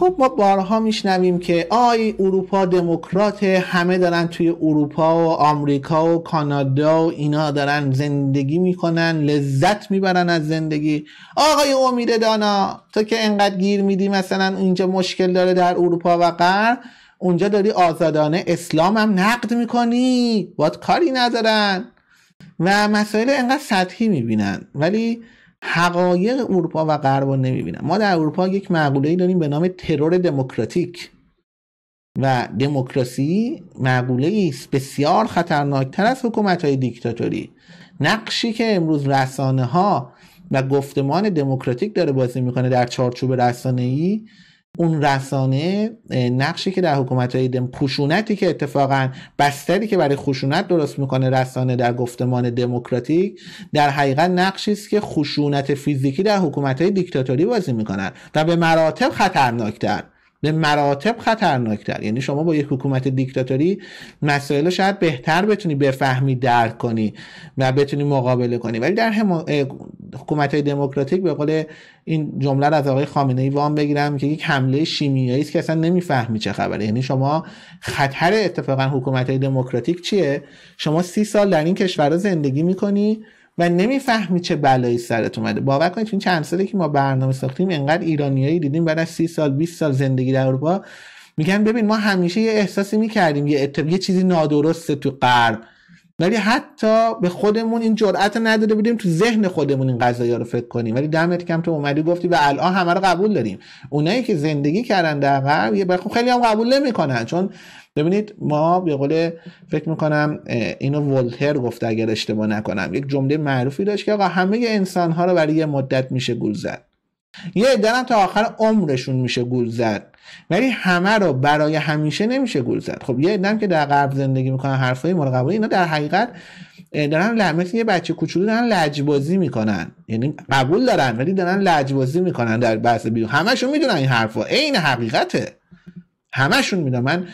خب ما بارها میشنویم که آی اروپا دموکرات همه دارن توی اروپا و آمریکا و کانادا و اینا دارن زندگی میکنن لذت میبرن از زندگی آقای امید دانا تو که انقدر گیر میدی مثلا اینجا مشکل داره در اروپا و غرب اونجا داری آزادانه اسلام هم نقد میکنی باد کاری ندارن و مسائل انقدر سطحی میبینن ولی حقایق اروپا و غرب رو نمیبینن ما در اروپا یک ای داریم به نام ترور دموکراتیک و دموکراسی معقوله است بسیار خطرناکتر از حکومت های دیکتاتوری نقشی که امروز رسانه ها و گفتمان دموکراتیک داره بازی میکنه در چارچوب رسانه ای اون رسانه نقشی که در حکومت های دم خشونتی که اتفاقا بستری که برای خشونت درست میکنه رسانه در گفتمان دموکراتیک در حقیقت نقشی است که خشونت فیزیکی در حکومت های دیکتاتوری بازی میکنن و به مراتب خطرناکتر به مراتب خطرناکتر یعنی شما با یک حکومت دیکتاتوری مسائل شاید بهتر بتونی بفهمی درک کنی و بتونی مقابله کنی ولی در هم... حکومت های دموکراتیک به قول این جمله از آقای خامنه ای وام بگیرم که یک حمله شیمیایی است که اصلا نمیفهمی چه خبره یعنی شما خطر اتفاقا حکومت های دموکراتیک چیه شما سی سال در این کشور زندگی میکنی و نمیفهمی چه بلایی سرت اومده باور کنید این چند سالی که ما برنامه ساختیم انقدر ایرانیایی دیدیم بعد از سی سال 20 سال زندگی در اروپا میگن ببین ما همیشه یه احساسی میکردیم یه, اتب... یه چیزی نادرسته تو قرب ولی حتی به خودمون این جرأت نداده بودیم تو ذهن خودمون این قضایی رو فکر کنیم ولی دمت کم تو اومدی گفتی و الان همه رو قبول داریم اونایی که زندگی کردن در غرب یه خیلی هم قبول نمیکنن چون ببینید ما به قول فکر میکنم اینو ولتر گفته اگر اشتباه نکنم یک جمله معروفی داشت که آقا همه انسان ها رو برای یه مدت میشه گول زد یه عده تا آخر عمرشون میشه گول زد ولی همه رو برای همیشه نمیشه گول زد خب یه ادنم که در غرب زندگی میکنن حرفای مراقبه اینا در حقیقت دارن مثل یه بچه کوچولو دارن لجبازی میکنن یعنی قبول دارن ولی دارن لجبازی میکنن در بحث بیرون همشون میدونن این حرفا عین حقیقته همشون میدونن من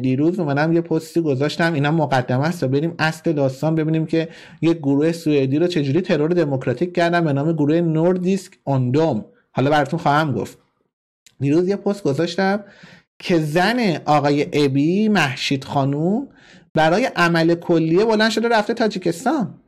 دیروز منم یه پستی گذاشتم اینا مقدمه است تا بریم اصل داستان ببینیم که یه گروه سوئدی رو چجوری ترور دموکراتیک کردن به نام گروه نوردیسک اندوم. حالا براتون خواهم گفت دیروز یه پست گذاشتم که زن آقای ابی محشید خانوم برای عمل کلیه بلند شده رفته تاجیکستان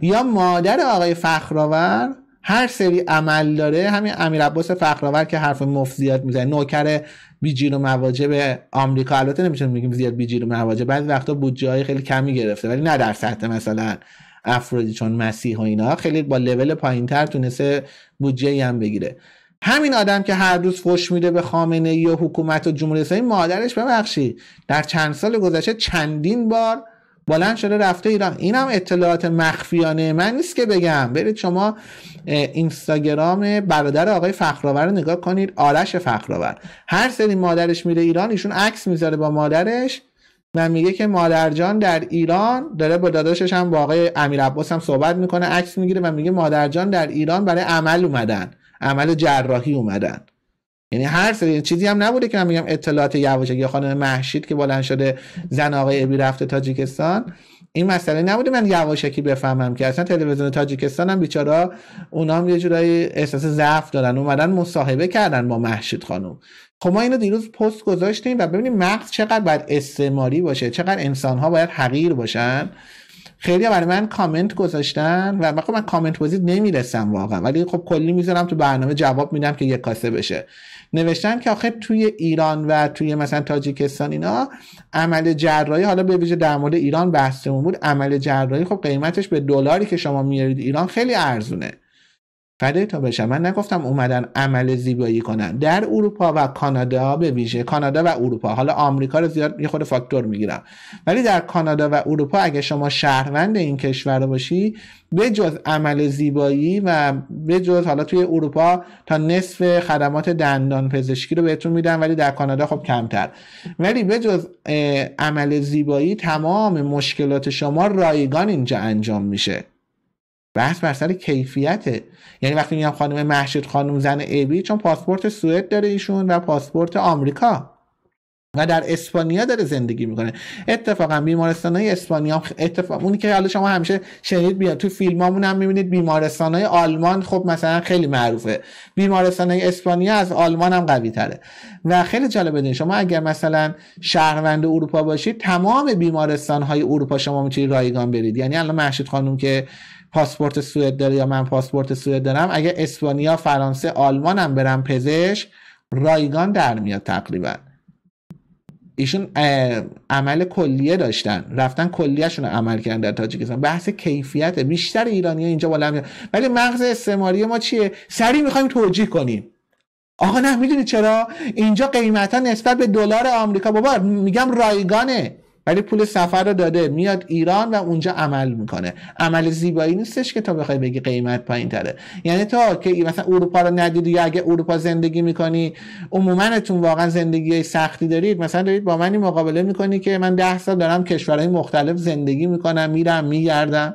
یا مادر آقای فخرآور هر سری عمل داره همین امیر عباس فخرآور که حرف مفت زیاد میزنه نوکر بیجیر و مواجه به آمریکا البته نمیتونیم بگیم زیاد بیجیر و مواجه بعضی وقتا بودجه خیلی کمی گرفته ولی نه در سطح مثلا افرادی چون مسیح و اینا خیلی با لول پایینتر تونسته بودجه هم بگیره همین آدم که هر روز فش میده به خامنه ای و حکومت و جمهوری اسلامی مادرش ببخشی در چند سال گذشته چندین بار بلند شده رفته ایران اینم اطلاعات مخفیانه من نیست که بگم برید شما اینستاگرام برادر آقای فخرآور رو نگاه کنید آرش فخرآور هر سری مادرش میره ایران ایشون عکس میذاره با مادرش و میگه که مادرجان در ایران داره با داداشش هم با آقای امیر هم صحبت میکنه عکس میگیره و میگه مادرجان در ایران برای عمل اومدن عمل جراحی اومدن یعنی هر سری چیزی هم نبوده که من میگم اطلاعات یواشکی خانم محشید که بلند شده زن آقای ابی رفته تاجیکستان این مسئله نبوده من یواشکی بفهمم که اصلا تلویزیون تاجیکستان هم بیچارا اونا هم یه جورایی احساس ضعف دارن اومدن مصاحبه کردن با محشید خانم خب ما اینو دیروز پست گذاشتیم و ببینیم مغز چقدر باید استعماری باشه چقدر انسان ها باید حقیر باشن خیلی برای من کامنت گذاشتن و من خب من کامنت بازی نمیرسم واقعا ولی خب کلی میذارم تو برنامه جواب میدم که یه کاسه بشه نوشتن که آخه توی ایران و توی مثلا تاجیکستان اینا عمل جراحی حالا به ویژه در مورد ایران بحثمون بود عمل جراحی خب قیمتش به دلاری که شما میارید ایران خیلی ارزونه فدای بشم من نگفتم اومدن عمل زیبایی کنن در اروپا و کانادا به ویژه کانادا و اروپا حالا آمریکا رو زیاد یه خود فاکتور میگیرم ولی در کانادا و اروپا اگه شما شهروند این کشور باشی به جز عمل زیبایی و به جز حالا توی اروپا تا نصف خدمات دندان پزشکی رو بهتون میدن ولی در کانادا خب کمتر ولی به جز عمل زیبایی تمام مشکلات شما رایگان اینجا انجام میشه بحث بر سر کیفیته یعنی وقتی میگم خانم محشید خانم زن ایبی چون پاسپورت سوئد داره ایشون و پاسپورت آمریکا و در اسپانیا داره زندگی میکنه اتفاقا بیمارستان های اسپانیا اتفاق اونی که حالا شما همیشه شنید بیاد تو فیلمامون هم میبینید بیمارستان های آلمان خب مثلا خیلی معروفه بیمارستان های اسپانیا از آلمان هم قوی تره و خیلی جالب بدین شما اگر مثلا شهروند اروپا باشید تمام بیمارستان های اروپا شما میتونید رایگان برید یعنی الان محشید خانم که پاسپورت سوئد داره یا من پاسپورت سوئد دارم اگه اسپانیا فرانسه آلمان هم برم پزشک رایگان در میاد تقریبا ایشون عمل کلیه داشتن رفتن کلیهشون عمل کردن در تاجیکستان بحث کیفیت بیشتر ایرانی ها اینجا بالا میاد ولی مغز استعماری ما چیه سریع میخوایم توجیه کنیم آقا نه میدونی چرا اینجا قیمتا نسبت به دلار آمریکا بابا میگم رایگانه ولی پول سفر رو داده میاد ایران و اونجا عمل میکنه عمل زیبایی نیستش که تا بخوای بگی قیمت پایین تره یعنی تا که مثلا اروپا رو ندیدی یا اگه اروپا زندگی میکنی عمومنتون واقعا زندگی سختی دارید مثلا دارید با منی مقابله میکنی که من ده سال دارم کشورهای مختلف زندگی میکنم میرم میگردم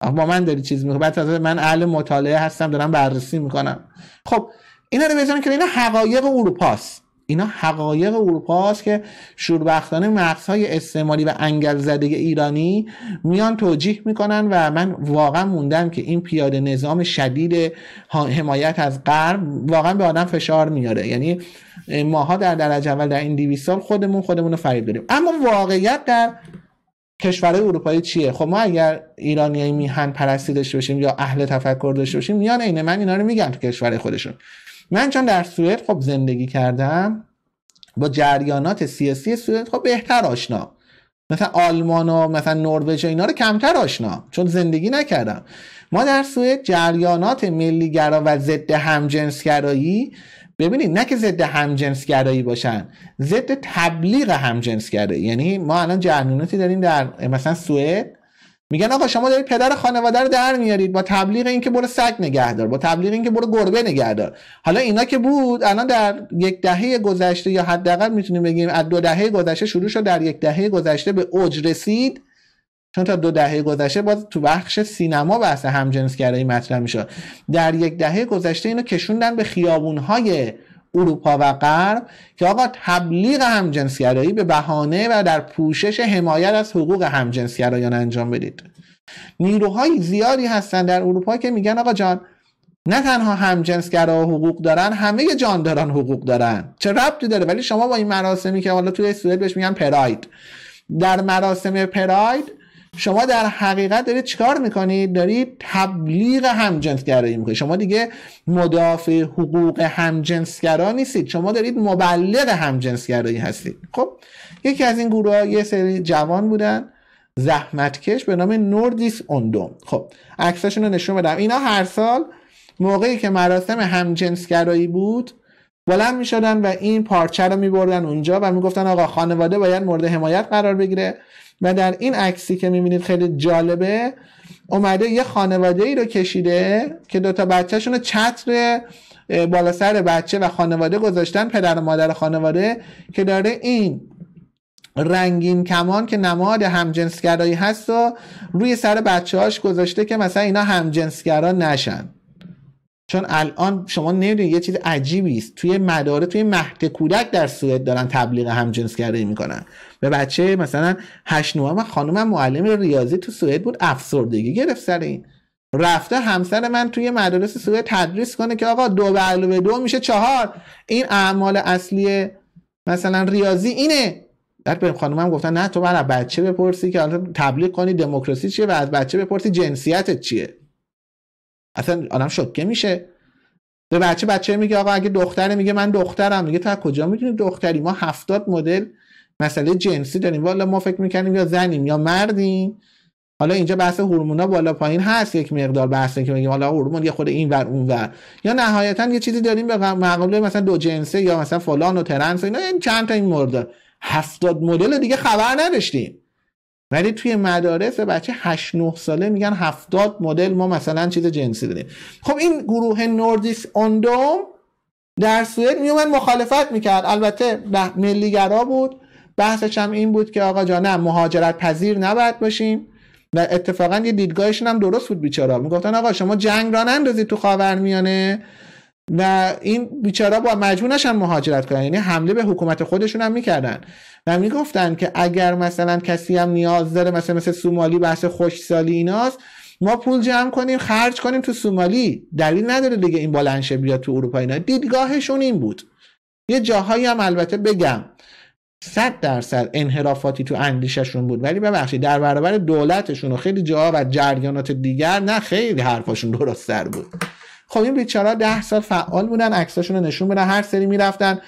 با من داری چیز میکنی بعد من اهل مطالعه هستم دارم بررسی میکنم خب اینا رو بزنم که اینا حقایق اروپاست اینا حقایق اروپا است که شوربختانه های استعمالی و انگل زده ایرانی میان توجیه میکنن و من واقعا موندم که این پیاده نظام شدید حمایت از غرب واقعا به آدم فشار میاره یعنی ماها در درجه اول در این 200 سال خودمون خودمون رو فریب داریم اما واقعیت در کشورهای اروپایی چیه خب ما اگر ایرانیای میهن پرستی داشته باشیم یا اهل تفکر داشته باشیم میان عین من اینا رو میگن تو کشور خودشون من چون در سوئد خب زندگی کردم با جریانات سیاسی سوئد خب بهتر آشنا مثلا آلمان و مثلا نروژ اینا رو کمتر آشنا چون زندگی نکردم ما در سوئد جریانات ملیگرا و ضد همجنسگرایی ببینید نه که ضد همجنسگرایی باشن ضد تبلیغ همجنسگرایی یعنی ما الان جریاناتی داریم در مثلا سوئد میگن آقا شما دارید پدر خانواده رو در میارید با تبلیغ اینکه برو سگ نگهدار با تبلیغ اینکه برو گربه نگهدار حالا اینا که بود الان در یک دهه گذشته یا حداقل میتونیم بگیم از دو دهه گذشته شروع شد در یک دهه گذشته به اوج رسید چون تا دو دهه گذشته باز تو بخش سینما بحث همجنسگرایی مطرح میشد در یک دهه گذشته اینو کشوندن به خیابونهای اروپا و غرب که آقا تبلیغ همجنسگرایی به بهانه و در پوشش حمایت از حقوق همجنسگرایان انجام بدید نیروهای زیادی هستند در اروپا که میگن آقا جان نه تنها همجنسگرا حقوق دارن همه جانداران حقوق دارن چه ربطی داره ولی شما با این مراسمی که حالا توی سوئد بهش میگن پراید در مراسم پراید شما در حقیقت دارید چیکار میکنید دارید تبلیغ همجنسگرایی میکنید شما دیگه مدافع حقوق همجنسگرا نیستید شما دارید مبلغ همجنسگرایی هستید خب یکی از این گروه ها یه سری جوان بودن زحمتکش به نام نوردیس اوندوم خب عکساشون رو نشون بدم اینا هر سال موقعی که مراسم همجنسگرایی بود بلند میشدن و این پارچه رو بردن اونجا و گفتن آقا خانواده باید مورد حمایت قرار بگیره و در این عکسی که میبینید خیلی جالبه اومده یه خانواده ای رو کشیده که دوتا بچهشون چتر بالا سر بچه و خانواده گذاشتن پدر و مادر خانواده که داره این رنگین کمان که نماد همجنسگرایی هست و روی سر بچه هاش گذاشته که مثلا اینا همجنسگرا نشن چون الان شما نمیدونید یه چیز عجیبی است توی مداره توی مهد کودک در سوئد دارن تبلیغ همجنسگرایی میکنن به بچه مثلا 8 9 خانم معلم ریاضی تو سوئد بود افسردگی گرفت سر این رفته همسر من توی مدارس سوئد تدریس کنه که آقا دو به علاوه دو میشه چهار این اعمال اصلی مثلا ریاضی اینه بعد به خانومم گفتن نه تو برای بچه بپرسی که تبلیغ کنی دموکراسی چیه و از بچه بپرسی جنسیتت چیه اصلا آدم شکه میشه به بچه بچه میگه آقا اگه دختره میگه من دخترم میگه تا کجا میتونی دختری ما هفتاد مدل مسئله جنسی داریم والا ما فکر میکنیم یا زنیم یا مردیم حالا اینجا بحث هورمونا بالا پایین هست یک مقدار بحثه که میگیم حالا هورمون یه خود این ور اون ور یا نهایتا یه چیزی داریم به معقوله مثلا دو جنسه یا مثلا فلان و ترنس و اینا این چند تا این مورد هفتاد مدل دیگه خبر نداشتیم ولی توی مدارس بچه 8 9 ساله میگن 70 مدل ما مثلا چیز جنسی داریم خب این گروه نوردیس اوندوم در سوئد میومد مخالفت میکرد البته ملیگرا بود بحثش هم این بود که آقا جان نه مهاجرت پذیر نباید باشیم و اتفاقا یه دیدگاهشون هم درست بود بیچاره میگفتن آقا شما جنگ را نندازید تو خاورمیانه و این بیچاره با مجبور نشن مهاجرت کنن یعنی حمله به حکومت خودشون هم میکردن و میگفتن که اگر مثلا کسی هم نیاز داره مثلا مثل سومالی بحث خوشسالی ایناست ما پول جمع کنیم خرج کنیم تو سومالی دلیل نداره دیگه این بالانشه بیاد تو اروپا اینا دیدگاهشون این بود یه جاهایی هم البته بگم صد درصد انحرافاتی تو اندیششون بود ولی ببخشید در برابر دولتشون و خیلی جاها و جریانات دیگر نه خیلی حرفاشون درست سر بود خب این ها 10 سال فعال بودن عکساشون رو نشون بدن هر سری میرفتن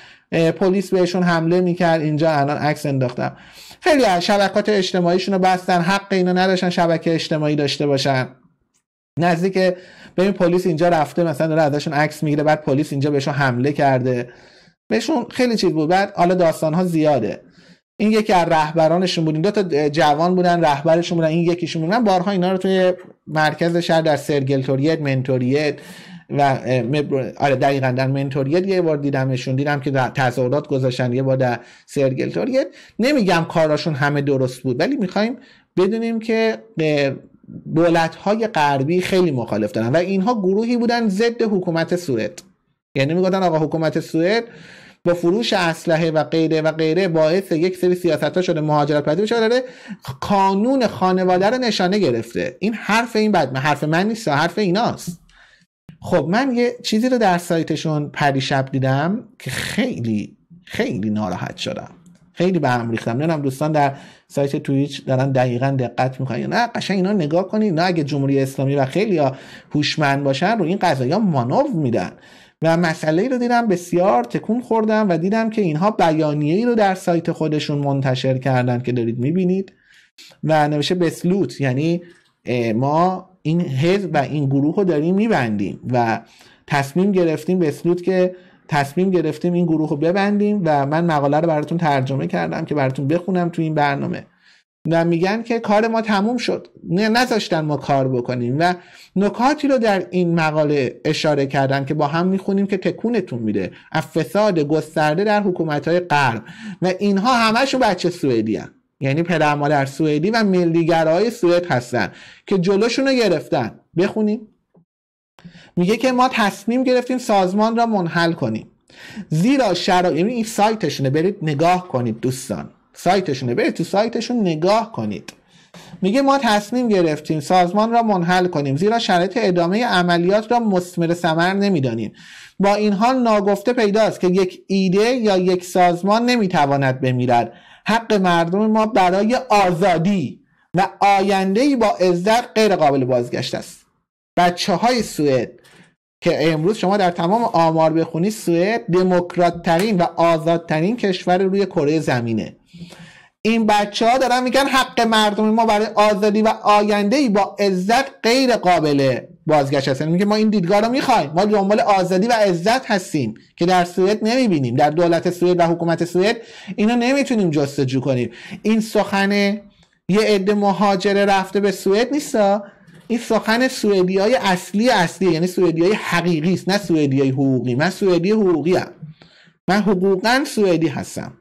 پلیس بهشون حمله میکرد اینجا الان عکس انداختم خیلی شبکات اجتماعیشون رو بستن حق اینا نداشتن شبکه اجتماعی داشته باشن نزدیک به این پلیس اینجا رفته مثلا داره ازشون عکس میگیره بعد پلیس اینجا بهشون حمله کرده بهشون خیلی چیز بود بعد حالا داستان ها زیاده این یکی از رهبرانشون بود دو تا جوان بودن رهبرشون بودن این یکیشون بودن بارها اینا رو توی مرکز شهر در سرگلتوریت منتوریت و مبر... آره دقیقا در منتوریت یه بار دیدمشون دیدم که در تظاهرات گذاشتن یه بار در سرگلتوریت نمیگم کاراشون همه درست بود ولی میخوایم بدونیم که دولت های غربی خیلی مخالف دارن و اینها گروهی بودن ضد حکومت سوئد یعنی میگفتن آقا حکومت سوئد با فروش اسلحه و غیره و غیره باعث یک سری سیاست ها شده مهاجرت پذیر شده داره قانون خانواده رو نشانه گرفته این حرف این بد حرف من نیست حرف ایناست خب من یه چیزی رو در سایتشون پریشب دیدم که خیلی خیلی ناراحت شدم خیلی به هم ریختم نمیدونم دوستان در سایت تویچ دارن دقیقا دقت میکنن یا نه قشنگ اینا نگاه کنید نه اگه جمهوری اسلامی و خیلی هوشمند باشن رو این قضایی ها مانور میدن و مسئله ای رو دیدم بسیار تکون خوردم و دیدم که اینها بیانیه ای رو در سایت خودشون منتشر کردن که دارید میبینید و نوشته بسلوت یعنی ما این حزب و این گروه رو داریم میبندیم و تصمیم گرفتیم به سلوت که تصمیم گرفتیم این گروه رو ببندیم و من مقاله رو براتون ترجمه کردم که براتون بخونم تو این برنامه و میگن که کار ما تموم شد نه نذاشتن ما کار بکنیم و نکاتی رو در این مقاله اشاره کردن که با هم میخونیم که تکونتون میده از فساد گسترده در حکومت های غرب و اینها همشون بچه سوئدی هم. یعنی پدر مادر سوئدی و ملیگرای سوئد هستن که جلوشون رو گرفتن بخونیم میگه که ما تصمیم گرفتیم سازمان را منحل کنیم زیرا شرایط یعنی این سایتشونه برید نگاه کنید دوستان سایتشونه برید تو سایتشون نگاه کنید میگه ما تصمیم گرفتیم سازمان را منحل کنیم زیرا شرایط ادامه عملیات را مسمر ثمر نمیدانیم با این حال ناگفته پیداست که یک ایده یا یک سازمان نمیتواند بمیرد حق مردم ما برای آزادی و آینده با عزت غیر قابل بازگشت است بچه های سوئد که امروز شما در تمام آمار بخونی سوئد دموکرات ترین و آزادترین کشور روی کره زمینه این بچه ها دارن میگن حق مردم ما برای آزادی و آینده ای با عزت غیر قابل بازگشت هستن میگه ما این دیدگاه رو میخوایم ما دنبال آزادی و عزت هستیم که در سوئد نمیبینیم در دولت سوئد و حکومت سوئد اینو نمیتونیم جستجو کنیم این سخن یه عده مهاجر رفته به سوئد نیستا این سخن سوئدی های اصلی اصلی یعنی سوئدی های حقیقی است نه سوئدی های حقوقی من سوئدی حقوقی هم. من حقوقا سوئدی هستم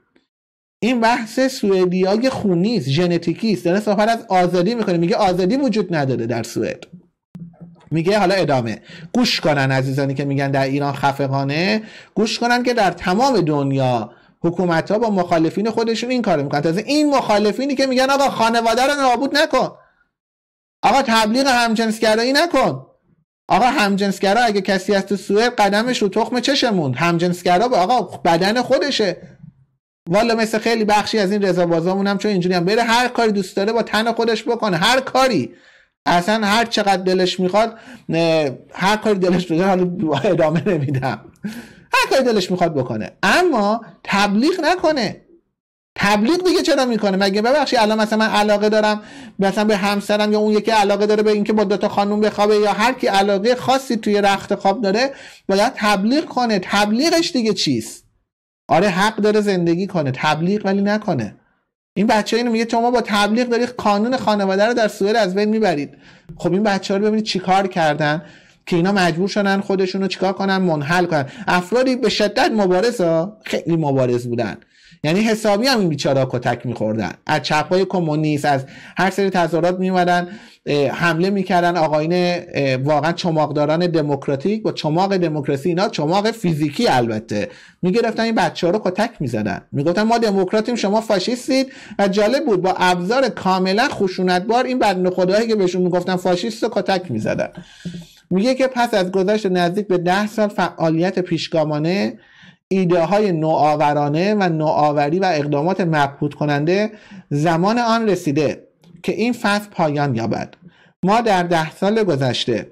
این بحث سوئدی های خونی است ژنتیکی است از آزادی میکنه میگه آزادی وجود نداره در سوئد میگه حالا ادامه گوش کنن عزیزانی که میگن در ایران خفقانه گوش کنن که در تمام دنیا حکومت ها با مخالفین خودشون این کارو میکنن تازه این مخالفینی که میگن آقا خانواده رو نابود نکن آقا تبلیغ همجنسگرایی نکن آقا همجنسگرا اگه کسی از تو سوئد قدمش رو تخم چشمون همجنسگرا با آقا بدن خودشه والا مثل خیلی بخشی از این رضا بازامون هم چون اینجوری هم بره هر کاری دوست داره با تن خودش بکنه هر کاری اصلا هر چقدر دلش میخواد هر کاری دلش میخواد حالا ادامه نمیدم هر کاری دلش میخواد بکنه اما تبلیغ نکنه تبلیغ دیگه چرا میکنه مگه ببخشی الان مثلا من علاقه دارم مثلا به همسرم یا اون یکی علاقه داره به اینکه با دوتا تا بخوابه یا هر کی علاقه خاصی توی رخت خواب داره باید تبلیغ کنه تبلیغش دیگه چیست آره حق داره زندگی کنه تبلیغ ولی نکنه این بچه اینو میگه شما با تبلیغ دارید قانون خانواده رو در سوئد از بین میبرید خب این بچه ها رو ببینید چیکار کردن که اینا مجبور شدن خودشون رو چیکار کنن منحل کنن افرادی به شدت مبارز خیلی مبارز بودن یعنی حسابی هم این بیچارا کتک میخوردن از چپهای کمونیست از هر سری تظاهرات میومدن حمله میکردن آقاین واقعا چماقداران دموکراتیک با چماق دموکراسی اینا چماق فیزیکی البته میگرفتن این بچه ها رو کتک میزدن میگفتن ما دموکراتیم شما فاشیستید و جالب بود با ابزار کاملا خشونتبار این بدن خدایی که بهشون میگفتن فاشیست رو کتک میزدن میگه که پس از گذشت نزدیک به ده سال فعالیت پیشگامانه ایده های نوآورانه و نوآوری و اقدامات مبهوت کننده زمان آن رسیده که این فصل پایان یابد ما در ده سال گذشته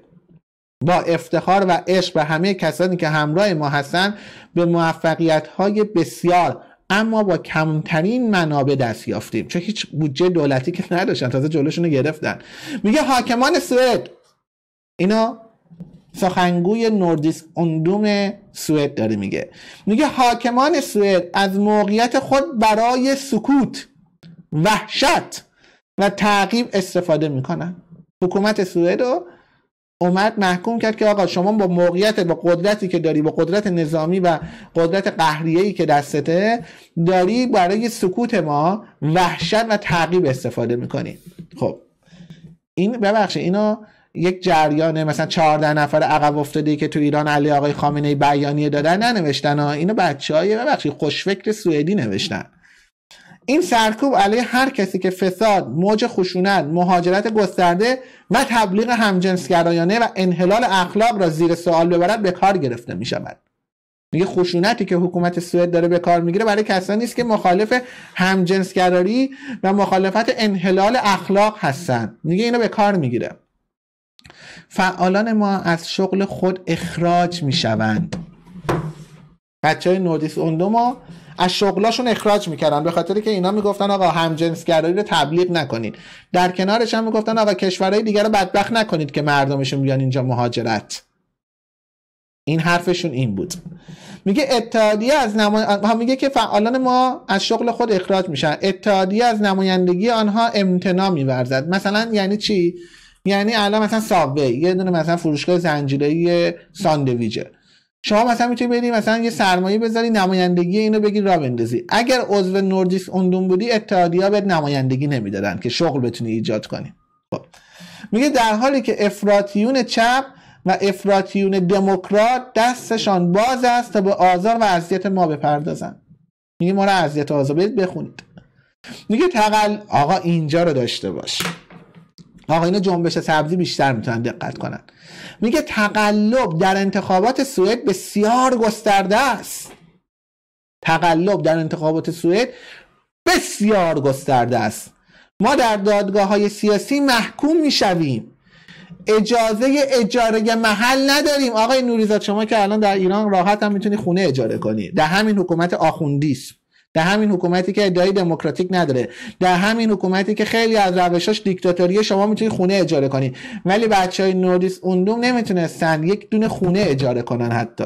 با افتخار و عشق به همه کسانی که همراه ما هستند به موفقیت های بسیار اما با کمترین منابع دست یافتیم چون هیچ بودجه دولتی که نداشتن تازه جلوشون رو گرفتن میگه حاکمان سوئد اینا سخنگوی نوردیس اندوم سوئد داره میگه میگه حاکمان سوئد از موقعیت خود برای سکوت وحشت و تعقیب استفاده میکنن حکومت سوئد رو اومد محکوم کرد که آقا شما با موقعیت با قدرتی که داری با قدرت نظامی و قدرت قهریه‌ای که دستته داری برای سکوت ما وحشت و تعقیب استفاده میکنی خب این ببخشید اینو یک جریان مثلا 14 نفر عقب افتاده که تو ایران علی آقای خامنه ای بیانیه دادن ننوشتن ها اینو بچهای ببخشید خوشفکر سوئدی نوشتن این سرکوب علیه هر کسی که فساد، موج خشونت، مهاجرت گسترده و تبلیغ همجنسگرایانه و انحلال اخلاق را زیر سوال ببرد به کار گرفته می شود. میگه خشونتی که حکومت سوئد داره به کار میگیره برای کسانی نیست که مخالف همجنسگرایی و مخالفت انحلال اخلاق هستند. میگه اینو به کار میگیره. فعالان ما از شغل خود اخراج میشوند بچه های نودیس دو ما از شغلاشون اخراج میکردن به خاطر که اینا میگفتن آقا همجنسگرایی رو تبلیغ نکنید در کنارش هم میگفتن آقا کشورهای دیگر رو بدبخت نکنید که مردمشون بیان اینجا مهاجرت این حرفشون این بود میگه اتحادیه از نما... میگه که فعالان ما از شغل خود اخراج میشن اتحادیه از نمایندگی آنها امتنا میورزد مثلا یعنی چی یعنی الان مثلا سابوی یه دونه مثلا فروشگاه زنجیره ساندویجه شما مثلا میتونی بری مثلا یه سرمایه بذاری نمایندگی اینو بگی را بندازی اگر عضو نوردیس اوندون بودی اتحادیه بهت نمایندگی نمیدادن که شغل بتونی ایجاد کنی خب. میگه در حالی که افراتیون چپ و افراتیون دموکرات دستشان باز است تا به آزار و اذیت ما بپردازن میگه ما اذیت آزار بخونید میگه تقل آقا اینجا رو داشته باش آقا اینا جنبش سبزی بیشتر میتونن دقت کنن میگه تقلب در انتخابات سوئد بسیار گسترده است تقلب در انتخابات سوئد بسیار گسترده است ما در دادگاه های سیاسی محکوم میشویم اجازه اجاره محل نداریم آقای نوریزاد شما که الان در ایران راحت هم میتونی خونه اجاره کنی در همین حکومت آخوندی در همین حکومتی که ادعای دموکراتیک نداره در همین حکومتی که خیلی از روشاش دیکتاتوری شما میتونی خونه اجاره کنی ولی بچه های نوریس اوندوم نمیتونستن یک دونه خونه اجاره کنن حتی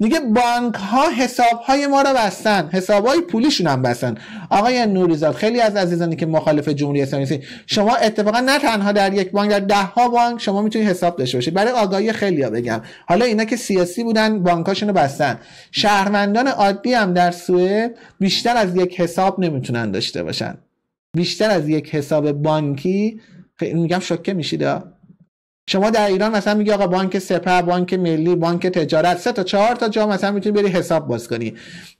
میگه بانک ها حساب های ما رو بستن حساب های پولیشون هم بستن آقای نوریزاد خیلی از عزیزانی که مخالف جمهوری اسلامی شما اتفاقا نه تنها در یک بانک در ده ها بانک شما میتونی حساب داشته باشید برای آگاهی خیلیا بگم حالا اینا که سیاسی بودن بانکاشونو بستن شهروندان عادی هم در سوئد بیشتر از یک حساب نمیتونن داشته باشن بیشتر از یک حساب بانکی میگم شکه میشید شما در ایران مثلا میگی آقا بانک سپه بانک ملی بانک تجارت سه تا چهار تا جا مثلا میتونی بری حساب باز کنی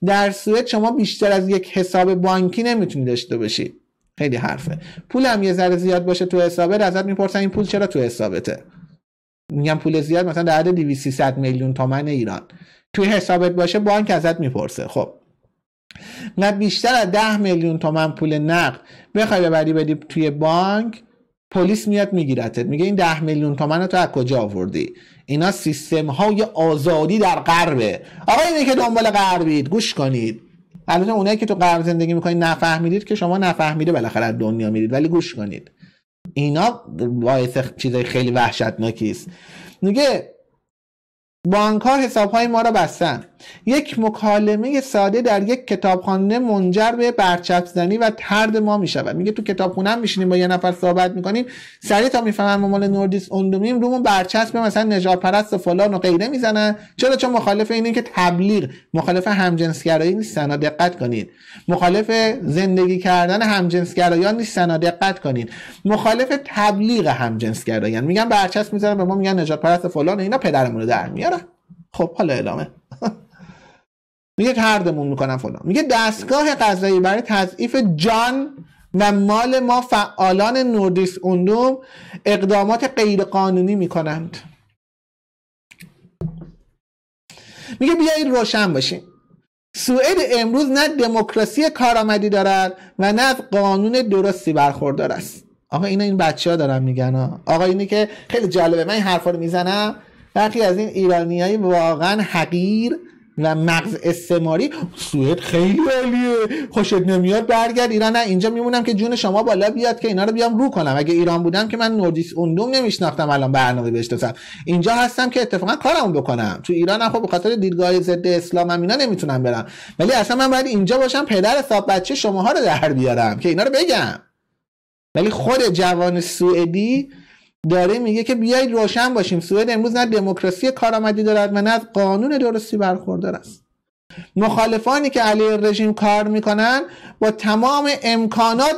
در سوئد شما بیشتر از یک حساب بانکی نمیتونی داشته باشی خیلی حرفه پول هم یه ذره زیاد باشه تو حسابت ازت میپرسن این پول چرا تو حسابته میگم پول زیاد مثلا در حد 200 میلیون تومن ایران توی حسابت باشه بانک ازت میپرسه خب نه بیشتر از ده میلیون تومن پول نقد بخوای ببری بدی توی بانک پلیس میاد میگیرتت میگه این ده میلیون تومن تو از کجا آوردی اینا سیستم های آزادی در غربه آقا اینه که دنبال غربید گوش کنید البته اونایی که تو غرب زندگی میکنید نفهمیدید که شما نفهمیده بالاخره از دنیا میرید ولی گوش کنید اینا باعث چیزای خیلی وحشتناکی است میگه بانک ها حساب های ما رو بستن یک مکالمه ساده در یک کتابخانه منجر به برچسب زنی و ترد ما می شود میگه تو کتابخونه هم میشینیم با یه نفر صحبت میکنیم سریع تا میفهمن ما مال نوردیس اندومیم. رومون برچسب مثلا نجار پرست و فلان و غیره میزنن چرا چون مخالف اینه که تبلیغ مخالف همجنسگرایی نیستن دقت کنید مخالف زندگی کردن همجنسگرایان نیستن دقت کنید مخالف تبلیغ همجنسگرایان میگن برچسب میزنن به ما میگن نجات پرست فلان اینا پدرمون رو در میارن خب حالا ادامه میگه تردمون میکنم فلان میگه دستگاه قضایی برای تضعیف جان و مال ما فعالان نوردیس اوندوم اقدامات غیرقانونی میکنند میگه بیایید روشن باشیم سوئد امروز نه دموکراسی کارآمدی دارد و نه از قانون درستی برخوردار است آقا اینا این بچه ها دارن میگن آقا اینی که خیلی جالبه من این حرفا رو میزنم برخی از این ایرانی واقعا حقیر مغز استعماری سوئد خیلی عالیه خوشت نمیاد برگرد ایران اینجا میمونم که جون شما بالا بیاد که اینا رو بیام رو کنم اگه ایران بودم که من نوردیس اوندوم نمیشناختم الان برنامه بشناسم اینجا هستم که اتفاقا کارمو بکنم تو ایران هم خب به خاطر دیدگاه ضد اسلام هم اینا نمیتونم برم ولی اصلا من باید اینجا باشم پدر حساب بچه شماها رو در بیارم که اینا رو بگم ولی خود جوان سوئدی داره میگه که بیایید روشن باشیم سوئد امروز نه دموکراسی کارآمدی دارد و نه از قانون درستی برخوردار است مخالفانی که علیه رژیم کار میکنن با تمام امکانات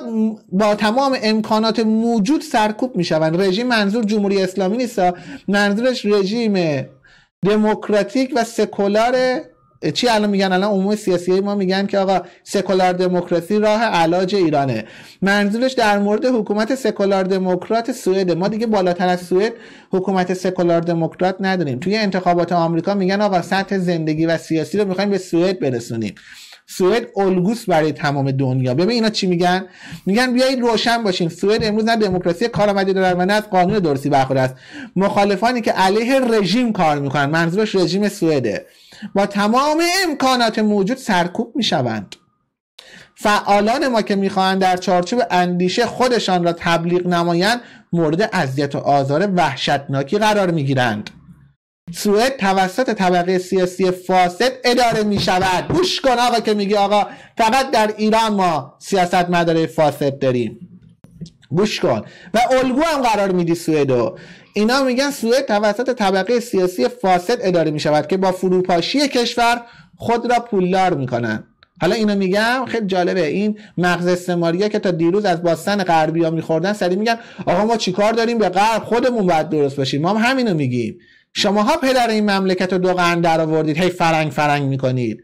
با تمام امکانات موجود سرکوب میشوند رژیم منظور جمهوری اسلامی نیست منظورش رژیم دموکراتیک و سکولار چی الان میگن الان عموم سیاسی ما میگن که آقا سکولار دموکراسی راه علاج ایرانه منظورش در مورد حکومت سکولار دموکرات سوئد ما دیگه بالاتر از سوئد حکومت سکولار دموکرات نداریم توی انتخابات آمریکا میگن آقا سطح زندگی و سیاسی رو میخوایم به سوئد برسونیم سوئد الگوس برای تمام دنیا ببین اینا چی میگن میگن بیایید روشن باشیم سوئد امروز نه دموکراسی کارآمدی داره و نه از قانون درسی برخورد است مخالفانی که علیه رژیم کار میکنن منظورش رژیم سوئده با تمام امکانات موجود سرکوب می شوند فعالان ما که میخواهند در چارچوب اندیشه خودشان را تبلیغ نمایند مورد اذیت و آزار وحشتناکی قرار میگیرند سوئد توسط طبقه سیاسی فاسد اداره می شود گوش کن آقا که میگی آقا فقط در ایران ما سیاست مداره فاسد داریم گوش کن و الگو هم قرار میدی و اینا میگن سوئد توسط طبقه سیاسی فاسد اداره میشود که با فروپاشی کشور خود را پولدار میکنن حالا اینو میگم خیلی جالبه این مغز استعماریا که تا دیروز از باستان غربی ها میخوردن سری میگن آقا ما چیکار داریم به غرب خودمون باید درست باشیم ما هم همینو میگیم شماها پدر این مملکت رو دو قرن در هی فرنگ فرنگ میکنید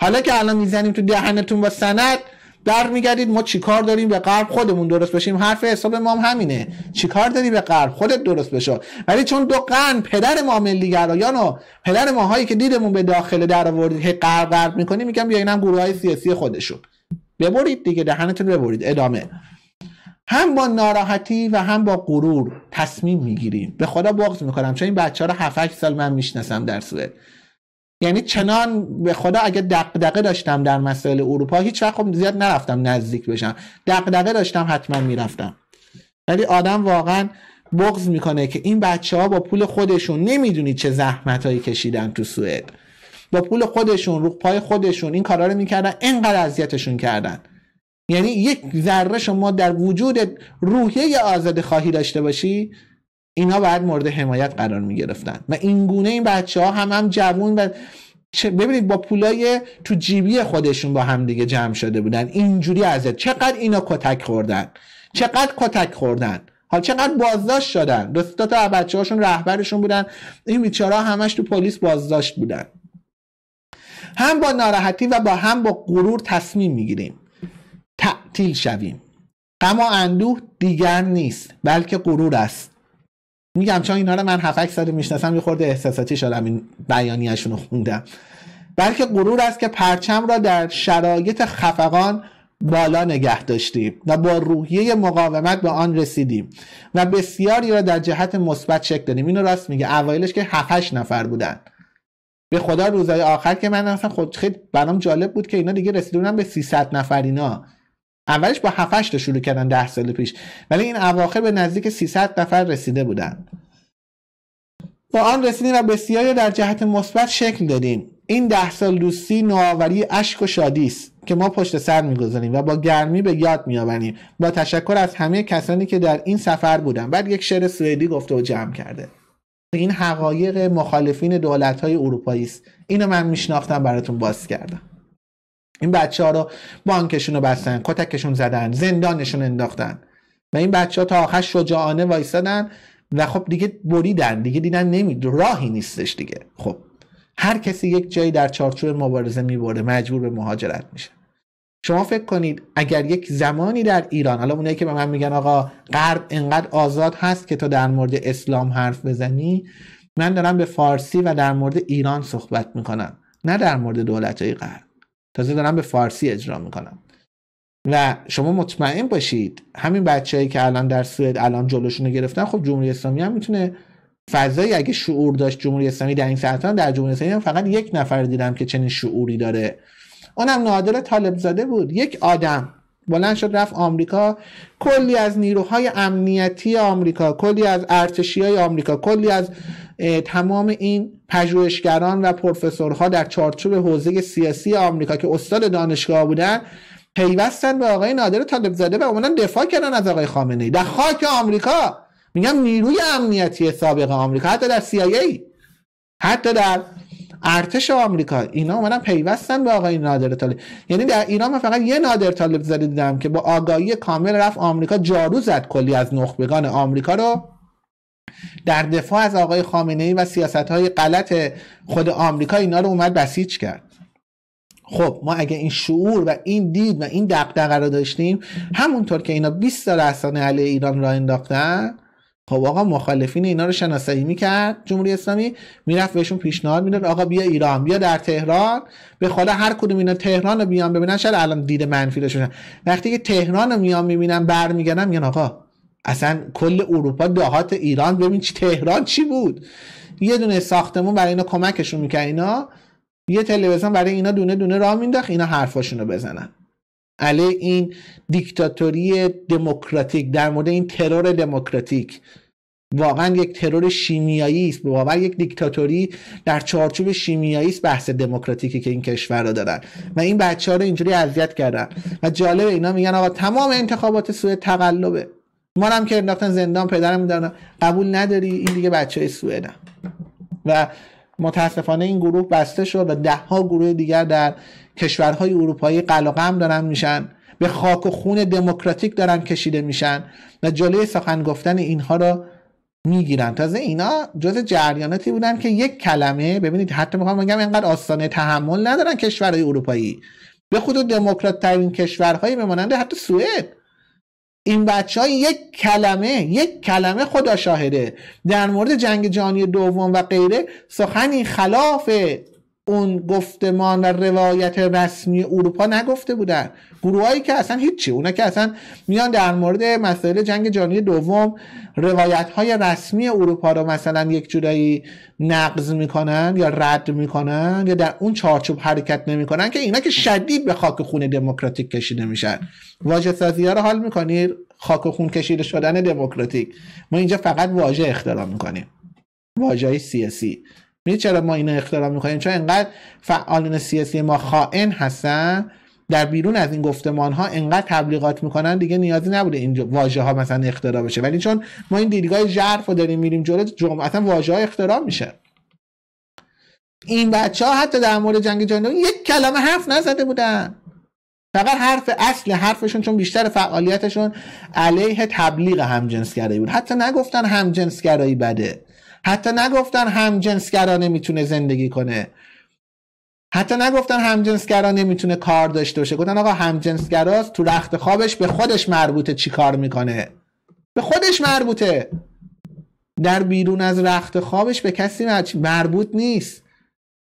حالا که الان میزنیم تو دهنتون با سند در میگردید ما چیکار داریم به غرب خودمون درست بشیم حرف حساب ما همینه چیکار داری به غرب خودت درست بشو ولی چون دو قرن پدر ما ملیگرایان و پدر هایی که دیدمون به داخل در آوردید هی غرب غرب میکنیم میگم بیاین هم گروه های سیاسی خودشون ببرید دیگه دهنتون ببرید ادامه هم با ناراحتی و هم با غرور تصمیم میگیریم به خدا بغض میکنم چون این بچه ها رو 7 سال من میشناسم در سوئد یعنی چنان به خدا اگه دغدغه داشتم در مسائل اروپا هیچ وقت خب زیاد نرفتم نزدیک بشم دغدغه داشتم حتما میرفتم ولی آدم واقعا بغض میکنه که این بچه ها با پول خودشون نمیدونی چه زحمت هایی کشیدن تو سوئد با پول خودشون رو پای خودشون این کارا رو میکردن اینقدر اذیتشون کردن یعنی یک ذره شما در وجود روحیه آزاد خواهی داشته باشی اینا باید مورد حمایت قرار می گرفتن و این گونه این بچه ها هم هم جوون و ببینید با پولای تو جیبی خودشون با هم دیگه جمع شده بودن اینجوری ازت چقدر اینا کتک خوردن چقدر کتک خوردن حال چقدر بازداشت شدن دوستا تا بچه هاشون رهبرشون بودن این بیچارا همش تو پلیس بازداشت بودن هم با ناراحتی و با هم با غرور تصمیم میگیریم تعطیل شویم غم و اندوه دیگر نیست بلکه غرور است میگم چون اینا رو من 7 8 میشناسم یه خورده احساساتی شدم این بیانیه‌شون رو خوندم بلکه غرور است که پرچم را در شرایط خفقان بالا نگه داشتیم و با روحیه مقاومت به آن رسیدیم و بسیاری را در جهت مثبت شکل دادیم اینو راست میگه اوایلش که 7 نفر بودن به خدا روزهای آخر که من اصلا خود خیلی برام جالب بود که اینا دیگه رسیدونم به 300 نفر اینا اولش با 7 شروع کردن ده سال پیش ولی این اواخر به نزدیک 300 نفر رسیده بودن با آن رسیدیم و بسیاری در جهت مثبت شکل دادیم این ده سال دوستی نوآوری اشک و شادی است که ما پشت سر میگذاریم و با گرمی به یاد میآوریم با تشکر از همه کسانی که در این سفر بودن بعد یک شعر سوئدی گفته و جمع کرده این حقایق مخالفین دولت های اروپایی است اینو من میشناختم براتون باز کردم این بچه ها رو بانکشون رو بستن کتکشون زدن زندانشون انداختن و این بچه ها تا آخر شجاعانه وایستادن و خب دیگه بریدن دیگه دیدن نمی راهی نیستش دیگه خب هر کسی یک جایی در چارچوب مبارزه میبره مجبور به مهاجرت میشه شما فکر کنید اگر یک زمانی در ایران حالا اونایی که به من میگن آقا غرب انقدر آزاد هست که تو در مورد اسلام حرف بزنی من دارم به فارسی و در مورد ایران صحبت میکنم نه در مورد دولت غرب تازه دارم به فارسی اجرا میکنم و شما مطمئن باشید همین بچههایی که الان در سوئد الان جلوشون رو گرفتن خب جمهوری اسلامی هم میتونه فضایی اگه شعور داشت جمهوری اسلامی در این در جمهوری اسلامی هم فقط یک نفر دیدم که چنین شعوری داره اونم نادر طالب زاده بود یک آدم بلند شد رفت آمریکا کلی از نیروهای امنیتی آمریکا کلی از ارتشی آمریکا کلی از تمام این پژوهشگران و پروفسورها در چارچوب حوزه سیاسی آمریکا که استاد دانشگاه بودن پیوستن به آقای نادر طالب زده و اومدن دفاع کردن از آقای خامنه در خاک آمریکا میگم نیروی امنیتی سابق آمریکا حتی در CIA حتی در ارتش آمریکا اینا اومدن پیوستن به آقای نادر طالب یعنی در ایران من فقط یه نادر طالب زده دیدم که با آگاهی کامل رفت آمریکا جارو زد کلی از نخبگان آمریکا رو در دفاع از آقای خامنه ای و سیاست های غلط خود آمریکا اینا رو اومد بسیج کرد خب ما اگه این شعور و این دید و این دغدغه رو داشتیم همونطور که اینا 20 سال رسانه علیه ایران را انداختن خب آقا مخالفین اینا رو شناسایی میکرد جمهوری اسلامی میرفت بهشون پیشنهاد میداد آقا بیا ایران بیا در تهران به خدا هر کدوم اینا تهران رو بیان ببینن شاید الان دید منفی داشته وقتی که تهران رو میان میبینن برمیگردن میگن آقا اصلا کل اروپا دهات ایران ببین چی تهران چی بود یه دونه ساختمون برای اینا کمکشون میکرد اینا یه تلویزیون برای اینا دونه دونه راه مینداخت اینا حرفاشونو بزنن علی این دیکتاتوری دموکراتیک در مورد این ترور دموکراتیک واقعا یک ترور شیمیایی است باور یک دیکتاتوری در چارچوب شیمیایی است بحث دموکراتیکی که این کشور رو دارن و این بچه ها رو اینجوری اذیت کردن و جالب اینا میگن آقا تمام انتخابات سوء تقلبه ما هم که انداختن زندان پدرم دارن قبول نداری این دیگه بچه سوئد و متاسفانه این گروه بسته شد و ده ها گروه دیگر در کشورهای اروپایی قلقم دارن میشن به خاک و خون دموکراتیک دارن کشیده میشن و جلوی سخن گفتن اینها رو میگیرن تازه اینا جز جریاناتی بودن که یک کلمه ببینید حتی میخوام بگم اینقدر آستانه تحمل ندارن کشورهای اروپایی به خود دموکرات ترین کشورهایی بمانند حتی سوئد این بچه های یک کلمه یک کلمه خدا شاهده در مورد جنگ جهانی دوم و غیره سخنی خلاف اون گفتمان و روایت رسمی اروپا نگفته بودن گروهایی که اصلا هیچی اونا که اصلا میان در مورد مسائل جنگ جهانی دوم روایت های رسمی اروپا رو مثلا یک جورایی نقض میکنن یا رد میکنن یا در اون چارچوب حرکت نمیکنن که اینا که شدید به خاک خون دموکراتیک کشیده میشن واژه سازی ها رو حال میکنید خاک خون کشیده شدن دموکراتیک ما اینجا فقط واژه اختراع میکنیم واژه سیاسی میدید چرا ما اینو اختراع میکنیم چون انقدر فعالین سیاسی ما خائن هستن در بیرون از این گفتمان ها انقدر تبلیغات میکنن دیگه نیازی نبوده این واژه ها مثلا اختراع بشه ولی چون ما این دیدگاه ژرف رو داریم میریم جلو جمعه اصلا واژه ها اختراع میشه این بچه ها حتی در مورد جنگ جهانی یک کلمه حرف نزده بودن فقط حرف اصل حرفشون چون بیشتر فعالیتشون علیه تبلیغ همجنسگرایی بود حتی نگفتن همجنسگرایی بده حتی نگفتن همجنسگرا نمیتونه زندگی کنه حتی نگفتن همجنسگرا نمیتونه کار داشته باشه گفتن آقا همجنسگراست تو رخت خوابش به خودش مربوطه چی کار میکنه به خودش مربوطه در بیرون از رخت خوابش به کسی مربوط نیست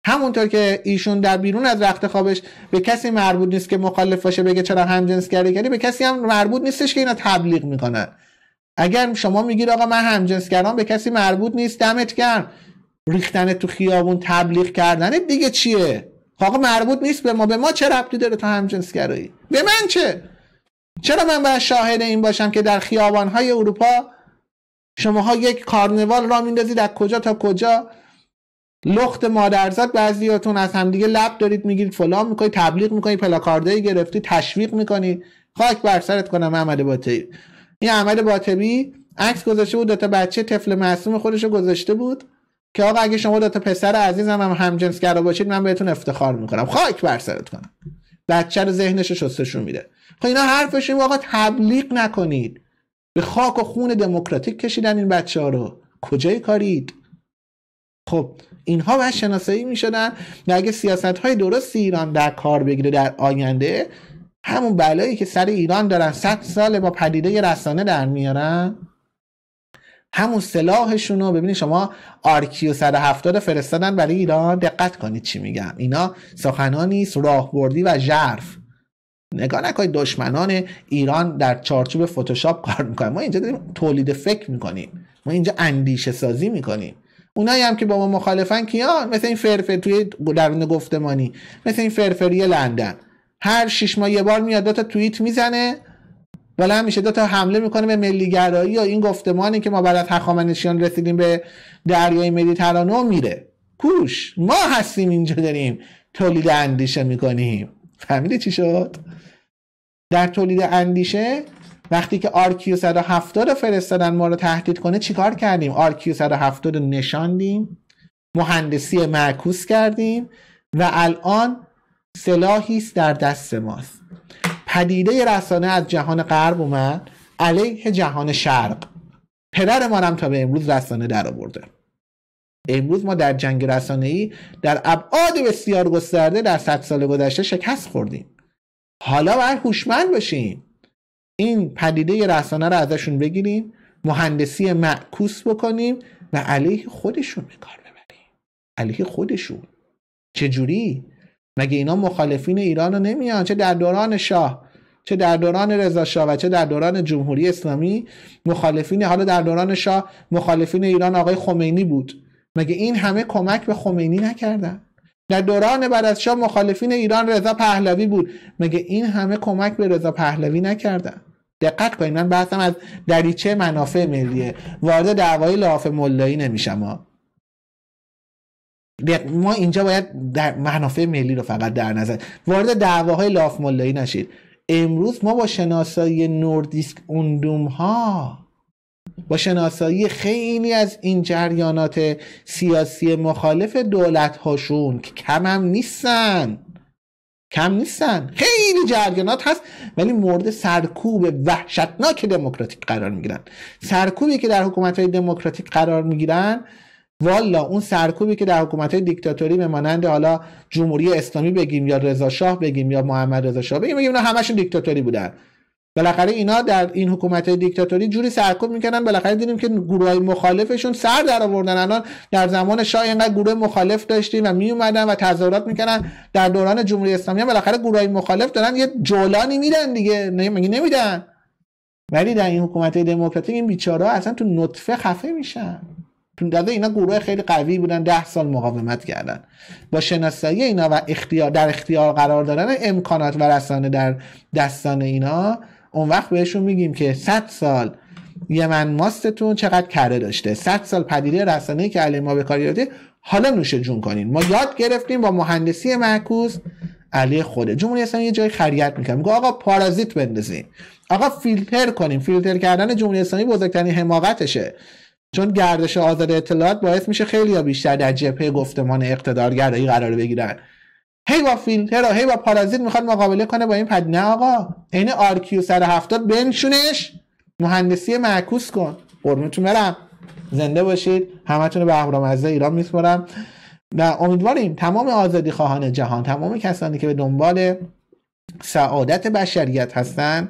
همونطور که ایشون در بیرون از رخت خوابش به کسی مربوط نیست که مخالف باشه بگه چرا همجنسگرایی کردی به کسی هم مربوط نیستش که اینا تبلیغ میکنه اگر شما میگید آقا من همجنسگرام به کسی مربوط نیست دمت گرم ریختن تو خیابون تبلیغ کردن دیگه چیه خب آقا مربوط نیست به ما به ما چه ربطی داره تو همجنسگرایی به من چه چرا من باید شاهد این باشم که در خیابانهای اروپا شماها یک کارنوال را میندازید از کجا تا کجا لخت مادرزاد بعضیاتون از همدیگه لب دارید میگیرید فلان میکنید تبلیغ میکنید پلاکاردهای گرفتی تشویق میکنی خاک بر سرت کنم احمد باتی. این احمد باطبی عکس گذاشته بود تا بچه طفل معصوم خودش گذاشته بود که آقا اگه شما دوتا پسر عزیزم هم همجنسگرا باشید من بهتون افتخار میکنم خاک بر سرت کنم بچه رو ذهنش رو شستشون میده خب اینا حرفش این آقا تبلیغ نکنید به خاک و خون دموکراتیک کشیدن این بچه ها رو کجای کارید خب اینها و شناسایی میشدن و اگه سیاست های درستی ایران در کار بگیره در آینده همون بلایی که سر ایران دارن صد ساله با پدیده رسانه در میارن همون سلاحشون رو ببینید شما آرکیو 170 فرستادن برای ایران دقت کنید چی میگم اینا سخنانی، راهبردی و ژرف نگاه نکنید دشمنان ایران در چارچوب فتوشاپ کار میکنن ما اینجا داریم تولید فکر میکنیم ما اینجا اندیشه سازی میکنیم اونایی هم که با ما مخالفن کیان مثل این فرفر توی درون گفتمانی مثل این فرفری لندن هر شش ماه یه بار میاد دو تا توییت میزنه بلند میشه دو تا حمله میکنه به ملیگرایی یا این گفتمانی که ما بعد از هخامنشیان رسیدیم به دریای مدیترانه میره کوش ما هستیم اینجا داریم تولید اندیشه میکنیم فهمیدی چی شد در تولید اندیشه وقتی که آرکیو 170 رو فرستادن ما رو تهدید کنه چیکار کردیم آرکیو 170 رو نشاندیم مهندسی معکوس کردیم و الان سلاحی است در دست ماست پدیده رسانه از جهان غرب اومد علیه جهان شرق پدر ما هم تا به امروز رسانه در آورده امروز ما در جنگ رسانه ای در ابعاد بسیار گسترده در صد سال گذشته شکست خوردیم حالا باید هوشمند باشیم این پدیده رسانه رو ازشون بگیریم مهندسی معکوس بکنیم و علیه خودشون به کار ببریم علیه خودشون چجوری مگه اینا مخالفین ایران رو نمیان چه در دوران شاه چه در دوران رضا شاه و چه در دوران جمهوری اسلامی مخالفین حالا در دوران شاه مخالفین ایران آقای خمینی بود مگه این همه کمک به خمینی نکردن در دوران بعد از شاه مخالفین ایران رضا پهلوی بود مگه این همه کمک به رضا پهلوی نکردن دقت کنید من بحثم از دریچه منافع ملیه وارد دعوای لاف ملایی نمیشم ما اینجا باید در منافع ملی رو فقط در نظر وارد دعواهای لاف ملایی نشید امروز ما با شناسایی نوردیسک اوندوم ها با شناسایی خیلی از این جریانات سیاسی مخالف دولت هاشون که کم هم نیستن کم نیستن خیلی جریانات هست ولی مورد سرکوب وحشتناک دموکراتیک قرار میگیرن سرکوبی که در حکومت های دموکراتیک قرار میگیرن والا اون سرکوبی که در حکومت دیکتاتوری به مانند حالا جمهوری اسلامی بگیم یا رضا شاه بگیم یا محمد رضا شاه بگیم بگیم اینا همشون دیکتاتوری بودن بالاخره اینا در این حکومت دیکتاتوری جوری سرکوب میکنن بالاخره دیدیم که گروه مخالفشون سر در آوردن الان در زمان شاه اینقدر گروه مخالف داشتیم و می و تظاهرات میکنن در دوران جمهوری اسلامی هم بالاخره گروه های مخالف دارن یه جولانی میدن دیگه مگه نمیدن ولی در این حکومت دموکراتیک این بیچاره اصلا تو نطفه خفه میشن داده اینا گروه خیلی قوی بودن ده سال مقاومت کردن با شناسایی اینا و اختیار در اختیار قرار دادن امکانات و رسانه در دستان اینا اون وقت بهشون میگیم که 100 سال یمن ماستتون چقدر کره داشته 100 سال پدیده رسانه که علی ما به کار حالا نوش جون کنین ما یاد گرفتیم با مهندسی معکوس علی خوده جمهوری اسلامی یه جای خریت میکنه میگه آقا پارازیت بندازین آقا فیلتر کنیم فیلتر کردن جمهوری اسلامی بزرگترین حماقتشه چون گردش آزاد اطلاعات باعث میشه خیلی یا بیشتر در جبهه گفتمان اقتدارگرایی قرار بگیرن هی با فیلتر هی با پارازیت میخواد مقابله کنه با این پد آقا عین آرکیو سر هفتاد بنشونش مهندسی معکوس کن قرمتون برم زنده باشید همتون رو به از ایران میسپرم و امیدواریم تمام آزادی خواهان جهان تمام کسانی که به دنبال سعادت بشریت هستن.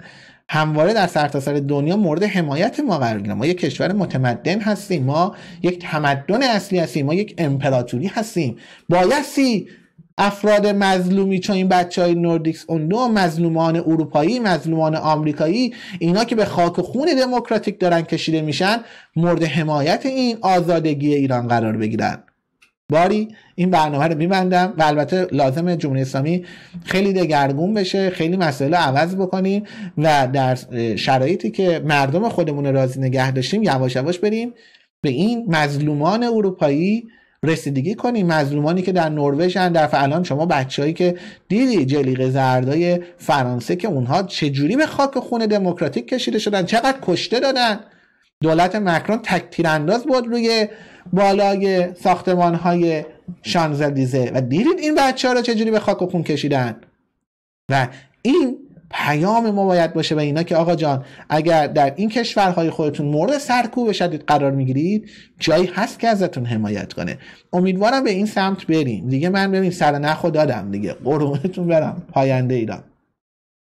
همواره در سرتاسر سر دنیا مورد حمایت ما قرار گیرن ما یک کشور متمدن هستیم ما یک تمدن اصلی هستیم ما یک امپراتوری هستیم بایستی افراد مظلومی چون این بچه های نوردیکس اون مظلومان اروپایی مظلومان آمریکایی اینا که به خاک و خون دموکراتیک دارن کشیده میشن مورد حمایت این آزادگی ایران قرار بگیرن باری این برنامه رو میبندم و البته لازم جمهوری اسلامی خیلی دگرگون بشه خیلی مسائل عوض بکنیم و در شرایطی که مردم خودمون راضی نگه داشتیم یواش یواش بریم به این مظلومان اروپایی رسیدگی کنیم مظلومانی که در نروژ در فعلان شما بچههایی که دیدی جلیق زردای فرانسه که اونها چجوری به خاک خون دموکراتیک کشیده شدن چقدر کشته دادن دولت مکرون تک تیرانداز بود روی بالای ساختمان های شانزلیزه و دیدید این بچه ها رو چجوری به خاک و خون کشیدن و این پیام ما باید باشه و اینا که آقا جان اگر در این کشورهای خودتون مورد سرکوب شدید قرار میگیرید جایی هست که ازتون حمایت کنه امیدوارم به این سمت بریم دیگه من ببین سر نخو دادم دیگه قربونتون برم پاینده ایران